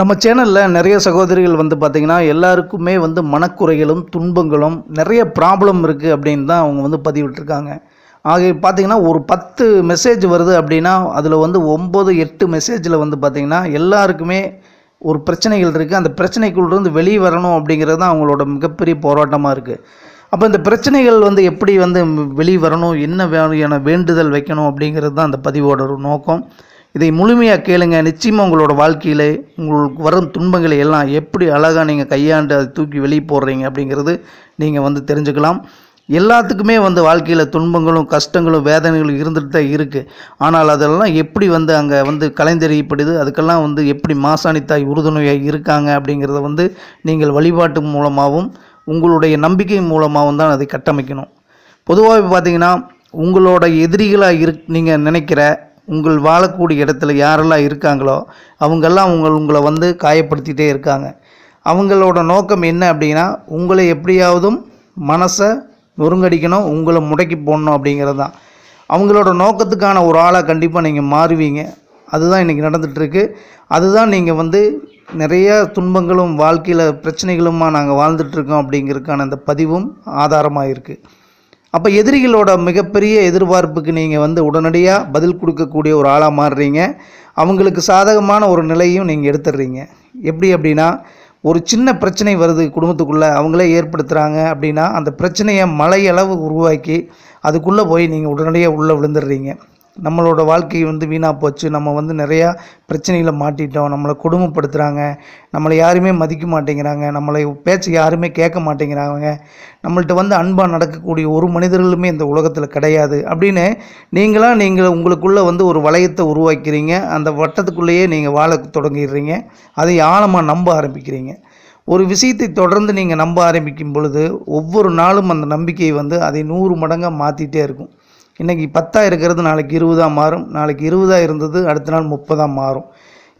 நம்ம சேனலில் நிறைய சகோதரிகள் வந்து பார்த்திங்கன்னா எல்லாருக்குமே வந்து மனக்குறைகளும் துன்பங்களும் நிறைய ப்ராப்ளம் இருக்குது அப்படின்னு தான் அவங்க வந்து பதிவிட்டுருக்காங்க ஆகிய பார்த்திங்கன்னா ஒரு பத்து மெசேஜ் வருது அப்படின்னா அதில் வந்து ஒம்பது எட்டு மெசேஜில் வந்து பார்த்திங்கன்னா எல்லாருக்குமே ஒரு பிரச்சனைகள் இருக்குது அந்த பிரச்சனைக்குள்ளேருந்து வெளியே வரணும் அப்படிங்கிறது தான் அவங்களோட மிகப்பெரிய போராட்டமாக இருக்குது அப்போ இந்த பிரச்சனைகள் வந்து எப்படி வந்து வெளியே வரணும் என்ன வேணும் என வேண்டுதல் வைக்கணும் அப்படிங்கிறது தான் அந்த பதிவோட ஒரு நோக்கம் இதை முழுமையாக கேளுங்க நிச்சயமாக உங்களோட வாழ்க்கையில் உங்களுக்கு வரும் துன்பங்களை எல்லாம் எப்படி அழகாக நீங்கள் கையாண்டு அதை தூக்கி வெளியே போடுறீங்க அப்படிங்கிறது நீங்கள் வந்து தெரிஞ்சுக்கலாம் எல்லாத்துக்குமே வந்து வாழ்க்கையில் துன்பங்களும் கஷ்டங்களும் வேதனைகளும் இருந்துகிட்டு தான் இருக்குது ஆனால் அதெல்லாம் எப்படி வந்து அங்கே வந்து கலைந்தறியப்படுது அதுக்கெல்லாம் வந்து எப்படி மாசாணித்தாய் உறுதுணையாக இருக்காங்க அப்படிங்கிறத வந்து நீங்கள் வழிபாட்டு மூலமாகவும் உங்களுடைய நம்பிக்கை மூலமாகவும் தான் அதை கட்டமைக்கணும் பொதுவாக பார்த்திங்கன்னா உங்களோட எதிரிகளாக இரு நீங்கள் நினைக்கிற உங்கள் வாழக்கூடிய இடத்துல யாரெல்லாம் இருக்காங்களோ அவங்கெல்லாம் உங்கள் உங்களை வந்து காயப்படுத்திகிட்டே இருக்காங்க அவங்களோட நோக்கம் என்ன அப்படின்னா உங்களை எப்படியாவதும் மனசை நொறுங்கடிக்கணும் உங்களை முடக்கி போடணும் அப்படிங்கிறது தான் அவங்களோட நோக்கத்துக்கான ஒரு ஆளாக கண்டிப்பாக நீங்கள் மாறுவீங்க அதுதான் இன்றைக்கி நடந்துகிட்ருக்கு அதுதான் நீங்கள் வந்து நிறைய துன்பங்களும் வாழ்க்கையில் பிரச்சனைகளுமாக நாங்கள் வாழ்ந்துட்டுருக்கோம் அப்படிங்கிறதுக்கான அந்த பதிவும் ஆதாரமாக இருக்குது அப்போ எதிரிகளோட மிகப்பெரிய எதிர்பார்ப்புக்கு நீங்கள் வந்து உடனடியாக பதில் கொடுக்கக்கூடிய ஒரு ஆளாக மாறுறீங்க அவங்களுக்கு சாதகமான ஒரு நிலையும் நீங்கள் எடுத்துடுறீங்க எப்படி அப்படின்னா ஒரு சின்ன பிரச்சனை வருது குடும்பத்துக்குள்ளே அவங்களே ஏற்படுத்துகிறாங்க அப்படின்னா அந்த பிரச்சனையை மலையளவு உருவாக்கி அதுக்குள்ளே போய் நீங்கள் உடனடியாக உள்ளே விழுந்துடுறீங்க நம்மளோட வாழ்க்கை வந்து வீணாக போச்சு நம்ம வந்து நிறையா பிரச்சனைகளை மாட்டிட்டோம் நம்மளை கொடுமைப்படுத்துகிறாங்க நம்மளை யாருமே மதிக்க மாட்டேங்கிறாங்க நம்மளை பேச்சு யாருமே கேட்க மாட்டேங்கிறாங்க நம்மள்ட்ட வந்து அன்பாக நடக்கக்கூடிய ஒரு மனிதர்களுமே இந்த உலகத்தில் கிடையாது அப்படின்னு நீங்களாக நீங்கள் உங்களுக்குள்ளே வந்து ஒரு வளையத்தை உருவாக்கிறீங்க அந்த வட்டத்துக்குள்ளேயே நீங்கள் வாழ தொடங்கிடுறீங்க அதை ஆழமாக நம்ப ஆரம்பிக்கிறீங்க ஒரு விஷயத்தை தொடர்ந்து நீங்கள் நம்ப ஆரம்பிக்கும் பொழுது ஒவ்வொரு நாளும் அந்த நம்பிக்கை வந்து அதை நூறு மடங்காக மாற்றிட்டே இருக்கும் இன்றைக்கி பத்தாக இருக்கிறது நாளைக்கு இருபதாக மாறும் நாளைக்கு இருபதாக இருந்தது அடுத்த நாள் முப்பதாக மாறும்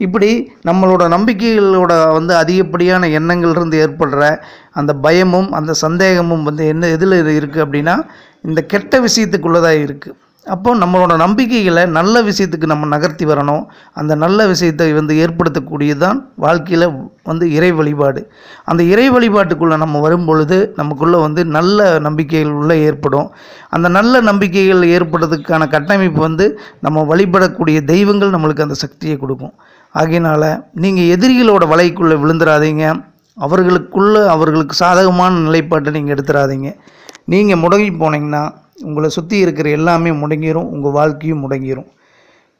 இப்படி நம்மளோட நம்பிக்கைகளோட வந்து அதிகப்படியான எண்ணங்கள் இருந்து ஏற்படுற அந்த பயமும் அந்த சந்தேகமும் வந்து என்ன எதில் இருக்குது அப்படின்னா இந்த கெட்ட விஷயத்துக்குள்ளதாக இருக்குது அப்போ நம்மளோட நம்பிக்கைகளை நல்ல விஷயத்துக்கு நம்ம நகர்த்தி வரணும் அந்த நல்ல விஷயத்தை வந்து ஏற்படுத்தக்கூடியது தான் வாழ்க்கையில் வந்து இறை வழிபாடு அந்த இறை வழிபாட்டுக்குள்ளே நம்ம வரும் பொழுது நமக்குள்ளே வந்து நல்ல நம்பிக்கைகள் உள்ளே ஏற்படும் அந்த நல்ல நம்பிக்கைகள் ஏற்படுறதுக்கான கட்டமைப்பு வந்து நம்ம வழிபடக்கூடிய தெய்வங்கள் நம்மளுக்கு அந்த சக்தியை கொடுக்கும் ஆகையினால் நீங்கள் எதிரிகளோட வலைக்குள்ளே விழுந்துடாதீங்க அவர்களுக்குள்ளே அவர்களுக்கு சாதகமான நிலைப்பாட்டை நீங்கள் எடுத்துடாதீங்க நீங்கள் முடங்கி போனீங்கன்னா உங்களை சுற்றி இருக்கிற எல்லாமே முடங்கிடும் உங்கள் வாழ்க்கையும் முடங்கிடும்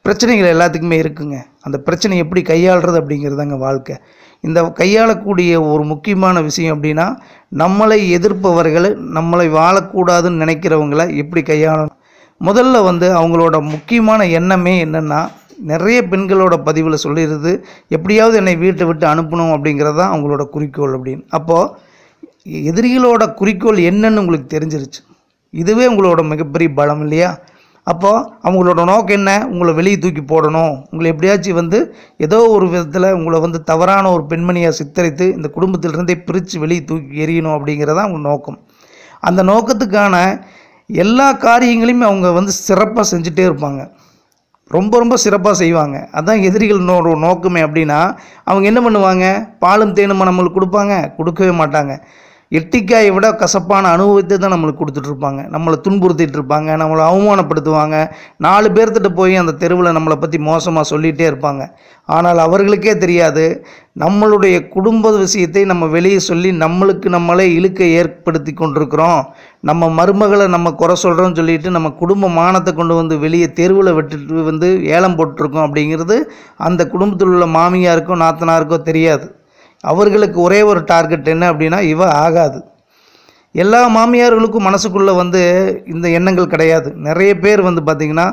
பிரச்சனைகள் எல்லாத்துக்குமே இருக்குங்க அந்த பிரச்சனை எப்படி கையாளுறது அப்படிங்கிறதாங்க வாழ்க்கை இந்த கையாளக்கூடிய ஒரு முக்கியமான விஷயம் அப்படின்னா நம்மளை எதிர்ப்பவர்கள் நம்மளை வாழக்கூடாதுன்னு நினைக்கிறவங்கள எப்படி கையாளணும் முதல்ல வந்து அவங்களோட முக்கியமான எண்ணமே என்னென்னா நிறைய பெண்களோட பதிவில் சொல்லிடுது எப்படியாவது என்னை வீட்டை விட்டு அனுப்பணும் அப்படிங்கிறது தான் அவங்களோட குறிக்கோள் அப்படின்னு அப்போது எதிரிகளோட குறிக்கோள் என்னன்னு உங்களுக்கு தெரிஞ்சிருச்சு இதுவே உங்களோட மிகப்பெரிய பலம் இல்லையா அப்போது அவங்களோட நோக்கம் என்ன உங்களை வெளியே தூக்கி போடணும் உங்களை எப்படியாச்சும் வந்து ஏதோ ஒரு விதத்தில் உங்களை வந்து தவறான ஒரு பெண்மணியாக சித்தரித்து இந்த குடும்பத்திலிருந்தே பிரித்து வெளியே தூக்கி எறியணும் அப்படிங்கிறதான் அவங்க நோக்கம் அந்த நோக்கத்துக்கான எல்லா காரியங்களையுமே அவங்க வந்து சிறப்பாக செஞ்சுட்டே இருப்பாங்க ரொம்ப ரொம்ப சிறப்பாக செய்வாங்க அதுதான் எதிரிகளோட நோக்கமே அப்படின்னா அவங்க என்ன பண்ணுவாங்க பாலும் தேனுமா நம்மளுக்கு கொடுப்பாங்க கொடுக்கவே மாட்டாங்க எட்டிக்காயை விட கசப்பான அனுபவத்தை தான் நம்மளுக்கு கொடுத்துட்ருப்பாங்க நம்மளை துன்புறுத்திட்டு இருப்பாங்க நம்மளை அவமானப்படுத்துவாங்க நாலு பேர்த்திட்ட போய் அந்த தெருவில் நம்மளை பற்றி மோசமாக சொல்லிகிட்டே இருப்பாங்க ஆனால் அவர்களுக்கே தெரியாது நம்மளுடைய குடும்ப விஷயத்தை நம்ம வெளியே சொல்லி நம்மளுக்கு நம்மளே இழுக்க ஏற்படுத்தி கொண்டிருக்கிறோம் நம்ம மருமகளை நம்ம குறை சொல்கிறோம்னு சொல்லிட்டு நம்ம குடும்ப மானத்தை கொண்டு வந்து வெளியே தெருவில் விட்டுட்டு வந்து ஏலம் போட்டிருக்கோம் அப்படிங்கிறது அந்த குடும்பத்தில் உள்ள மாமியாருக்கோ நாத்தனாருக்கோ தெரியாது அவர்களுக்கு ஒரே ஒரு டார்கெட் என்ன அப்படின்னா இவ ஆகாது எல்லா மாமியார்களுக்கும் மனசுக்குள்ளே வந்து இந்த எண்ணங்கள் கிடையாது நிறைய பேர் வந்து பார்த்திங்கன்னா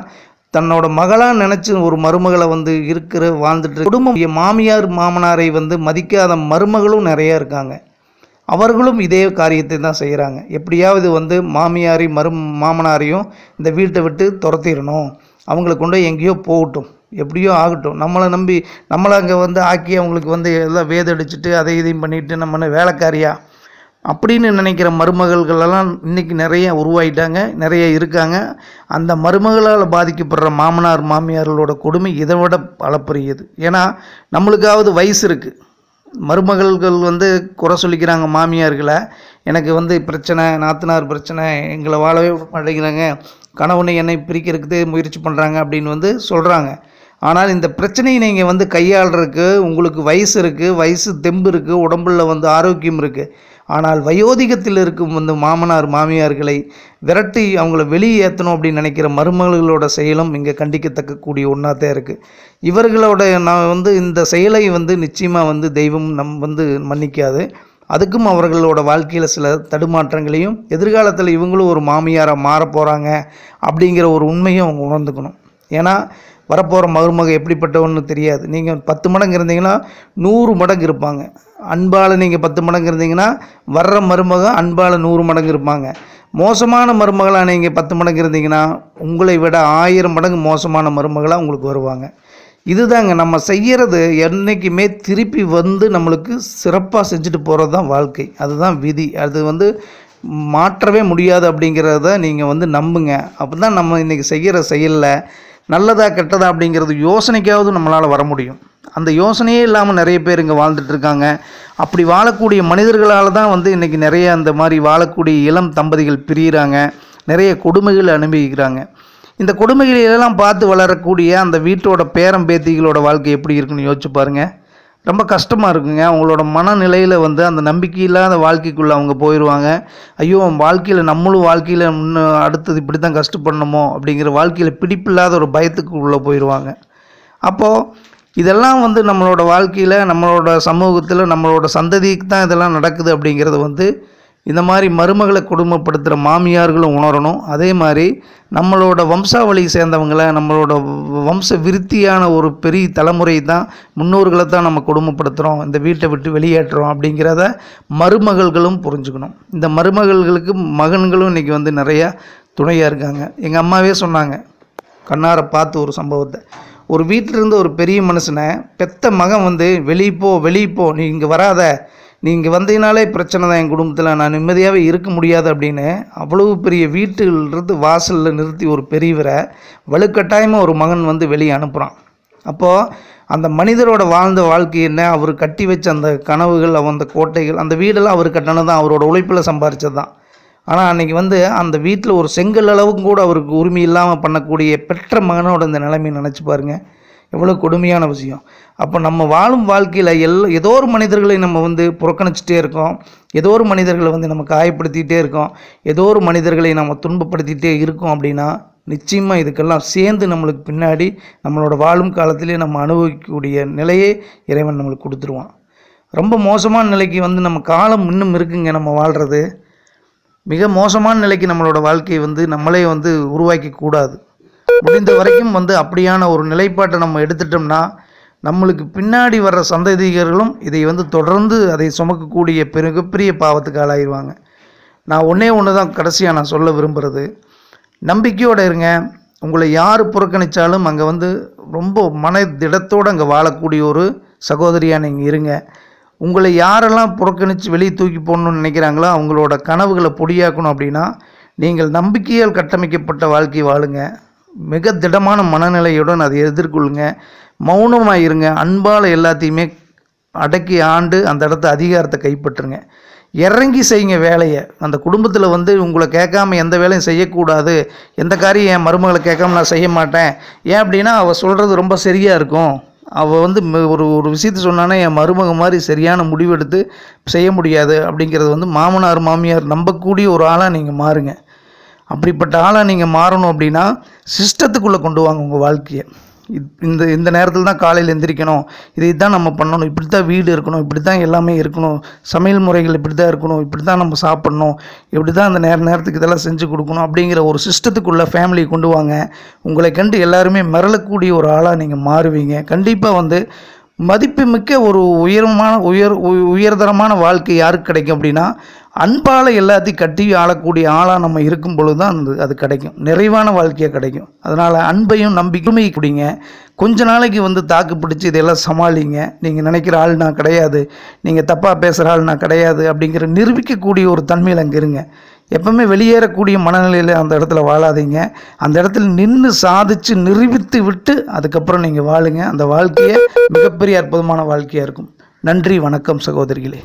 தன்னோட மகளாக நினச்சி ஒரு மருமகளை வந்து இருக்கிற வாழ்ந்துட்டு குடும்பம் மாமியார் மாமனாரை வந்து மதிக்காத மருமகளும் நிறையா இருக்காங்க அவர்களும் இதே காரியத்தை தான் செய்கிறாங்க எப்படியாவது வந்து மாமியாரையும் மரு மாமனாரையும் இந்த வீட்டை விட்டு துரத்திடணும் அவங்களை கொண்டு எங்கேயோ போகட்டும் எப்படியோ ஆகட்டும் நம்மளை நம்பி நம்மளை அங்கே வந்து ஆக்கி அவங்களுக்கு வந்து எல்லாம் வேதடிச்சிட்டு அதை இதையும் பண்ணிவிட்டு நம்ம வேலைக்காரியா அப்படின்னு நினைக்கிற மருமகள்களெல்லாம் இன்றைக்கி நிறைய உருவாகிட்டாங்க நிறைய இருக்காங்க அந்த மருமகளால் பாதிக்கப்படுற மாமனார் மாமியார்களோட கொடுமை இதை விட புரியுது ஏன்னா நம்மளுக்காவது வயசு இருக்குது மருமகள்கள் வந்து குறை சொல்லிக்கிறாங்க மாமியார்களை எனக்கு வந்து பிரச்சனை நாத்தனார் பிரச்சனை எங்களை வாழவே மாட்டேங்கிறாங்க கணவனை என்னை பிரிக்கிறதுக்கு முயற்சி பண்ணுறாங்க அப்படின்னு வந்து சொல்கிறாங்க ஆனால் இந்த பிரச்சனையை நீங்கள் வந்து கையாளுறதுக்கு உங்களுக்கு வயசு இருக்குது வயசு தெம்பு இருக்குது உடம்புல வந்து ஆரோக்கியம் இருக்குது ஆனால் வயோதிகத்தில் இருக்கும் வந்து மாமனார் மாமியார்களை விரட்டி அவங்கள வெளியே ஏற்றணும் அப்படின்னு நினைக்கிற மருமகளோட செயலும் இங்கே கண்டிக்கத்தக்கக்கூடிய ஒன்றா தான் இருக்குது இவர்களோட நான் வந்து இந்த செயலை வந்து நிச்சயமாக வந்து தெய்வம் நம் வந்து மன்னிக்காது அதுக்கும் அவர்களோட வாழ்க்கையில் சில தடுமாற்றங்களையும் எதிர்காலத்தில் இவங்களும் ஒரு மாமியாராக மாற போகிறாங்க அப்படிங்கிற ஒரு உண்மையும் அவங்க உணர்ந்துக்கணும் ஏன்னா வரப்போகிற மருமக எப்படிப்பட்டவன்னு தெரியாது நீங்கள் பத்து மடங்கு இருந்தீங்கன்னா நூறு மடங்கு இருப்பாங்க அன்பால் நீங்கள் பத்து மடங்கு இருந்தீங்கன்னா வர்ற மருமக அன்பால் நூறு மடங்கு இருப்பாங்க மோசமான மருமகளாக நீங்கள் பத்து மடங்கு இருந்தீங்கன்னா உங்களை விட ஆயிரம் மடங்கு மோசமான மருமகளாக உங்களுக்கு வருவாங்க இதுதாங்க நம்ம செய்கிறது என்றைக்குமே திருப்பி வந்து நம்மளுக்கு சிறப்பாக செஞ்சுட்டு போகிறது தான் வாழ்க்கை அதுதான் விதி அது வந்து மாற்றவே முடியாது அப்படிங்கிறத நீங்கள் வந்து நம்புங்க அப்போ தான் நம்ம இன்றைக்கி செய்கிற செயலில் நல்லதா கெட்டதா அப்படிங்கிறது யோசனைக்காவது நம்மளால் வர முடியும் அந்த யோசனையே இல்லாமல் நிறைய பேர் இங்கே வாழ்ந்துட்டுருக்காங்க அப்படி வாழக்கூடிய மனிதர்களால் தான் வந்து இன்றைக்கி நிறைய அந்த மாதிரி வாழக்கூடிய இளம் தம்பதிகள் பிரியிறாங்க நிறைய கொடுமைகள் அனுபவிக்கிறாங்க இந்த கொடுமைகளையெல்லாம் பார்த்து வளரக்கூடிய அந்த வீட்டோட பேரம்பேத்திகளோட வாழ்க்கை எப்படி இருக்குன்னு யோசிச்சு பாருங்கள் ரொம்ப கஷ்டமாக இருக்குங்க அவங்களோட மனநிலையில் வந்து அந்த நம்பிக்கை இல்லாத வாழ்க்கைக்குள்ளே அவங்க போயிடுவாங்க ஐயோ வாழ்க்கையில் நம்மளும் வாழ்க்கையில் இன்னும் அடுத்தது இப்படி தான் கஷ்டப்படணுமோ அப்படிங்கிற வாழ்க்கையில் பிடிப்பில்லாத ஒரு பயத்துக்கு உள்ளே போயிடுவாங்க அப்போது இதெல்லாம் வந்து நம்மளோட வாழ்க்கையில் நம்மளோட சமூகத்தில் நம்மளோட சந்ததிக்கு தான் இதெல்லாம் நடக்குது அப்படிங்கிறது வந்து இந்த மாதிரி மருமகளை குடும்பப்படுத்துகிற மாமியார்களும் உணரணும் அதே மாதிரி நம்மளோட வம்சாவளியை சேர்ந்தவங்களை நம்மளோட வம்ச விருத்தியான ஒரு பெரிய தலைமுறை தான் முன்னோர்களை தான் நம்ம கொடுமைப்படுத்துகிறோம் இந்த வீட்டை விட்டு வெளியேற்றுறோம் அப்படிங்கிறத மருமகள்களும் புரிஞ்சுக்கணும் இந்த மருமகள்களுக்கு மகன்களும் இன்றைக்கி வந்து நிறையா துணையாக இருக்காங்க எங்கள் அம்மாவே சொன்னாங்க கண்ணாரை பார்த்து ஒரு சம்பவத்தை ஒரு வீட்டிலிருந்து ஒரு பெரிய மனுஷனை பெத்த மகன் வந்து வெளியே போ வெளியே போ நீ இங்கே வராத நீங்கள் வந்தீங்கனாலே பிரச்சனை தான் என் குடும்பத்தில் நான் நிம்மதியாகவே இருக்க முடியாது அப்படின்னு அவ்வளவு பெரிய வீட்டிலிருந்து வாசலில் நிறுத்தி ஒரு பெரியவரை வலுக்கட்டாயமாக ஒரு மகன் வந்து வெளியே அனுப்புகிறான் அப்போது அந்த மனிதரோட வாழ்ந்த வாழ்க்கை என்ன அவர் கட்டி வச்ச அந்த கனவுகள் அந்த கோட்டைகள் அந்த வீடெல்லாம் அவர் கட்டினது தான் அவரோட உழைப்பில் சம்பாரித்தது தான் ஆனால் அன்றைக்கி வந்து அந்த வீட்டில் ஒரு செங்கல் அளவுக்கும் கூட அவருக்கு உரிமை இல்லாமல் பண்ணக்கூடிய பெற்ற மகனோட இந்த நிலைமையை நினச்சி பாருங்கள் எவ்வளோ கொடுமையான விஷயம் அப்போ நம்ம வாழும் வாழ்க்கையில் எல் ஏதோ ஒரு மனிதர்களை நம்ம வந்து புறக்கணிச்சிட்டே இருக்கோம் ஏதோ ஒரு மனிதர்களை வந்து நம்ம காயப்படுத்திகிட்டே இருக்கோம் ஏதோ ஒரு மனிதர்களை நம்ம துன்பப்படுத்திகிட்டே இருக்கோம் அப்படின்னா நிச்சயமாக இதுக்கெல்லாம் சேர்ந்து நம்மளுக்கு பின்னாடி நம்மளோட வாழும் காலத்திலே நம்ம அனுபவிக்கக்கூடிய நிலையே இறைவன் நம்மளுக்கு கொடுத்துருவான் ரொம்ப மோசமான நிலைக்கு வந்து நம்ம காலம் இன்னும் இருக்குங்க நம்ம வாழ்கிறது மிக மோசமான நிலைக்கு நம்மளோட வாழ்க்கையை வந்து நம்மளே வந்து உருவாக்கி கூடாது முடிந்த வரைக்கும் வந்து அப்படியான ஒரு நிலைப்பாட்டை நம்ம எடுத்துட்டோம்னா நம்மளுக்கு பின்னாடி வர்ற சந்ததிகர்களும் இதை வந்து தொடர்ந்து அதை சுமக்கக்கூடிய மிகப்பெரிய பாவத்துக்கு ஆளாயிடுவாங்க நான் ஒன்றே ஒன்று தான் கடைசியாக நான் சொல்ல விரும்புகிறது நம்பிக்கையோடு இருங்க உங்களை யார் புறக்கணித்தாலும் அங்கே வந்து ரொம்ப மன திடத்தோடு அங்கே வாழக்கூடிய ஒரு சகோதரியாக நீங்கள் இருங்க உங்களை யாரெல்லாம் புறக்கணித்து வெளியே தூக்கி போடணும்னு நினைக்கிறாங்களோ அவங்களோட கனவுகளை பொடியாக்கணும் அப்படின்னா நீங்கள் நம்பிக்கையால் கட்டமைக்கப்பட்ட வாழ்க்கை வாழுங்க மிக திடமான மனநிலையுடன் அதை எதிர்கொள்ளுங்கள் மௌனமாக இருங்க அன்பால் எல்லாத்தையுமே அடக்கி ஆண்டு அந்த இடத்த அதிகாரத்தை கைப்பற்றுங்க இறங்கி செய்யுங்க வேலையை அந்த குடும்பத்தில் வந்து உங்களை கேட்காம எந்த வேலையும் செய்யக்கூடாது எந்த காரியம் என் மருமகளை கேட்காம நான் செய்ய மாட்டேன் ஏன் அப்படின்னா அவள் சொல்கிறது ரொம்ப சரியாக இருக்கும் அவள் வந்து ஒரு ஒரு விஷயத்த சொன்னானே என் மருமக மாதிரி சரியான முடிவெடுத்து செய்ய முடியாது அப்படிங்கிறது வந்து மாமனார் மாமியார் நம்பக்கூடிய ஒரு ஆளாக நீங்கள் மாறுங்க அப்படிப்பட்ட ஆளாக நீங்கள் மாறணும் அப்படின்னா சிஸ்டத்துக்குள்ளே கொண்டு வாங்க உங்கள் வாழ்க்கையை இந்த இந்த நேரத்தில் தான் காலையில் எந்திரிக்கணும் இதை தான் நம்ம பண்ணணும் இப்படி தான் வீடு இருக்கணும் இப்படி தான் எல்லாமே இருக்கணும் சமையல் முறைகள் இப்படி தான் இருக்கணும் இப்படி தான் நம்ம சாப்பிட்ணும் இப்படி தான் அந்த நேர நேரத்துக்கு இதெல்லாம் செஞ்சு கொடுக்கணும் அப்படிங்கிற ஒரு சிஸ்டத்துக்குள்ளே ஃபேமிலியை கொண்டு வாங்க உங்களை கண்டு எல்லாருமே மிரளக்கூடிய ஒரு ஆளாக நீங்கள் மாறுவீங்க கண்டிப்பாக வந்து மதிப்பு மிக்க ஒரு உயரமான உயர் உயர்தரமான வாழ்க்கை யாருக்கு கிடைக்கும் அப்படின்னா அன்பால் எல்லாத்தையும் கட்டி ஆளக்கூடிய ஆளாக நம்ம இருக்கும் பொழுது தான் அந்த அது கிடைக்கும் நிறைவான வாழ்க்கையாக கிடைக்கும் அதனால் அன்பையும் நம்பிக்கையுமே குடிங்க கொஞ்ச நாளைக்கு வந்து தாக்கு பிடிச்சி இதெல்லாம் சமாளிங்க நீங்கள் நினைக்கிற ஆள் நான் கிடையாது நீங்கள் தப்பாக பேசுகிற ஆள் நான் கிடையாது அப்படிங்கிற நிரூபிக்கக்கூடிய ஒரு தன்மையில் அங்கே இருங்க எப்பவுமே வெளியேறக்கூடிய மனநிலையில் அந்த இடத்துல வாழாதீங்க அந்த இடத்துல நின்று சாதித்து நிரூபித்து விட்டு அதுக்கப்புறம் நீங்கள் வாழுங்க அந்த வாழ்க்கையை மிகப்பெரிய அற்புதமான வாழ்க்கையாக இருக்கும் நன்றி வணக்கம் சகோதரிகளே